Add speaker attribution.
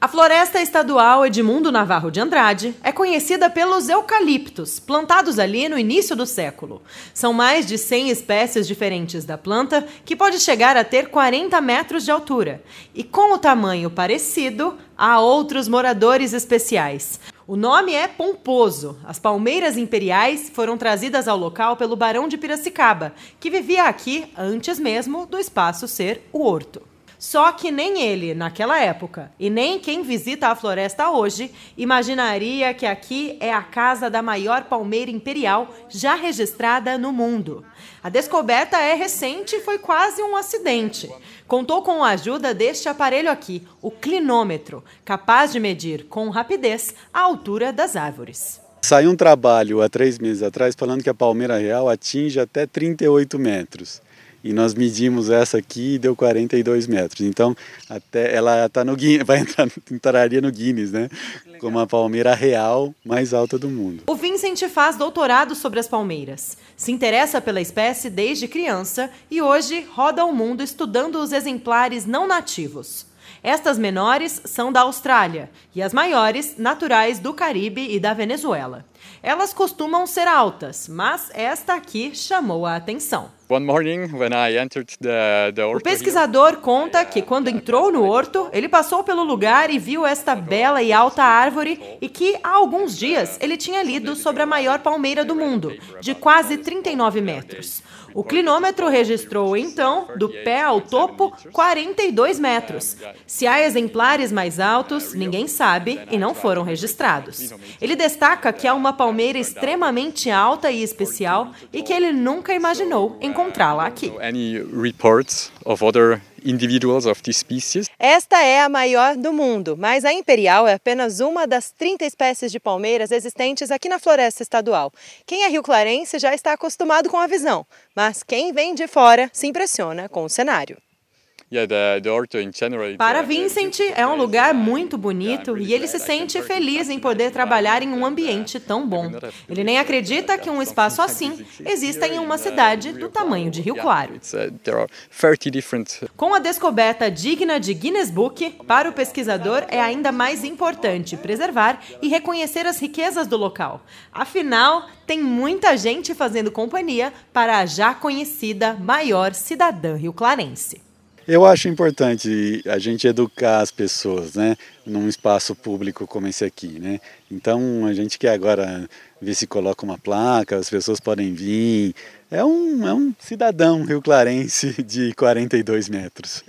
Speaker 1: A Floresta Estadual Edmundo Navarro de Andrade é conhecida pelos eucaliptos, plantados ali no início do século. São mais de 100 espécies diferentes da planta, que pode chegar a ter 40 metros de altura. E com o tamanho parecido, há outros moradores especiais. O nome é pomposo. As palmeiras imperiais foram trazidas ao local pelo barão de Piracicaba, que vivia aqui antes mesmo do espaço ser o horto. Só que nem ele, naquela época, e nem quem visita a floresta hoje, imaginaria que aqui é a casa da maior palmeira imperial já registrada no mundo. A descoberta é recente e foi quase um acidente. Contou com a ajuda deste aparelho aqui, o clinômetro, capaz de medir com rapidez a altura das árvores.
Speaker 2: Saiu um trabalho há três meses atrás falando que a palmeira real atinge até 38 metros e nós medimos essa aqui e deu 42 metros. Então, até ela tá no Guinness, vai entrar, entraria no Guinness, né? Como a palmeira real mais alta do mundo.
Speaker 1: O Vincent faz doutorado sobre as palmeiras. Se interessa pela espécie desde criança e hoje roda o mundo estudando os exemplares não nativos. Estas menores são da Austrália e as maiores, naturais do Caribe e da Venezuela. Elas costumam ser altas, mas esta aqui chamou a atenção.
Speaker 3: o pesquisador
Speaker 1: conta que quando entrou no horto, ele passou pelo lugar e viu esta bela e alta árvore e que há alguns dias ele tinha lido sobre a maior palmeira do mundo, de quase 39 metros. O clinômetro registrou então, do pé ao topo, 42 metros. Se há exemplares mais altos, ninguém sabe e não foram registrados. Ele destaca que há uma palmeira extremamente alta e especial e que ele nunca imaginou uh, encontrá-la aqui. Esta é a maior do mundo, mas a imperial é apenas uma das 30 espécies de palmeiras existentes aqui na floresta estadual. Quem é rio clarense já está acostumado com a visão, mas quem vem de fora se impressiona com o cenário. Para Vincent, é um lugar muito bonito e ele se sente feliz em poder trabalhar em um ambiente tão bom. Ele nem acredita que um espaço assim exista em uma uh, cidade do tamanho de Rio Claro.
Speaker 3: Uh,
Speaker 1: Com a descoberta digna de Guinness Book, para o pesquisador é ainda mais importante preservar e reconhecer as riquezas do local. Afinal, tem muita gente fazendo companhia para a já conhecida maior cidadã rio-clarense.
Speaker 2: Eu acho importante a gente educar as pessoas, né? Num espaço público como esse aqui, né? Então, a gente quer agora ver se coloca uma placa, as pessoas podem vir. É um, é um cidadão rio-clarense de 42 metros.